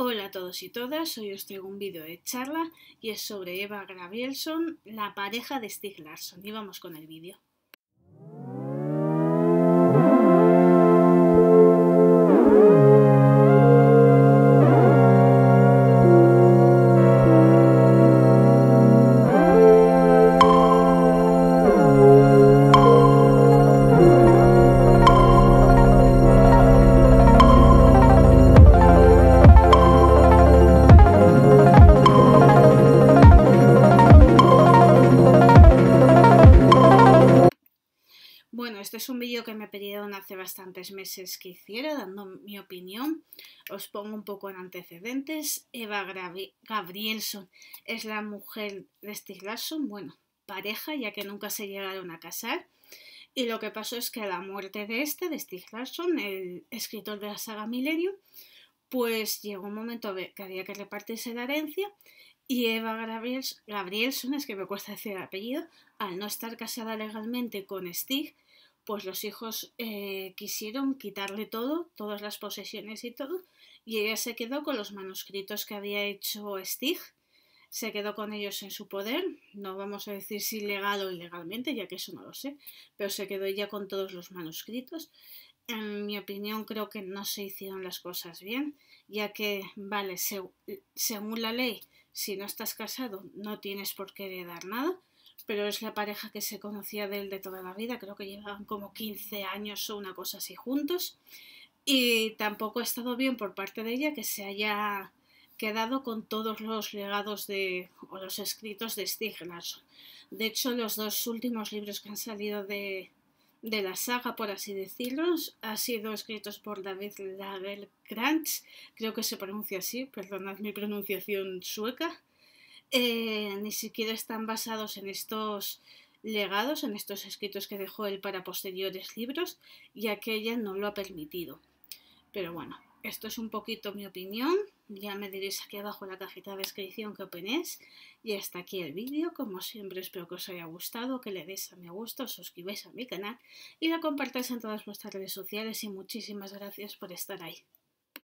Hola a todos y todas, hoy os traigo un vídeo de charla y es sobre Eva Gravielson, la pareja de Stig Larsson. Y vamos con el vídeo. este es un vídeo que me pidieron hace bastantes meses que hiciera, dando mi opinión. Os pongo un poco en antecedentes. Eva Gabrielson es la mujer de Stig Larsson, bueno, pareja, ya que nunca se llegaron a casar. Y lo que pasó es que a la muerte de este, de Stig Larsson, el escritor de la saga Millennium, pues llegó un momento que había que repartirse la herencia y Eva Gabrielson, Gabrielson, es que me cuesta decir el apellido, al no estar casada legalmente con Stig, pues los hijos eh, quisieron quitarle todo, todas las posesiones y todo, y ella se quedó con los manuscritos que había hecho Stig, se quedó con ellos en su poder, no vamos a decir si legal o ilegalmente, ya que eso no lo sé, pero se quedó ella con todos los manuscritos. En mi opinión creo que no se hicieron las cosas bien, ya que, vale, según la ley, si no estás casado no tienes por qué heredar nada, pero es la pareja que se conocía de él de toda la vida, creo que llevaban como 15 años o una cosa así juntos, y tampoco ha estado bien por parte de ella que se haya quedado con todos los legados de, o los escritos de Stieg Larsson. De hecho, los dos últimos libros que han salido de, de la saga, por así decirlo, han sido escritos por David Lagercrantz creo que se pronuncia así, perdonad mi pronunciación sueca, eh, ni siquiera están basados en estos legados, en estos escritos que dejó él para posteriores libros, ya que ella no lo ha permitido. Pero bueno, esto es un poquito mi opinión, ya me diréis aquí abajo en la cajita de descripción qué opinéis, y hasta aquí el vídeo, como siempre espero que os haya gustado, que le deis a me gusta, os suscribáis a mi canal y lo compartáis en todas vuestras redes sociales y muchísimas gracias por estar ahí.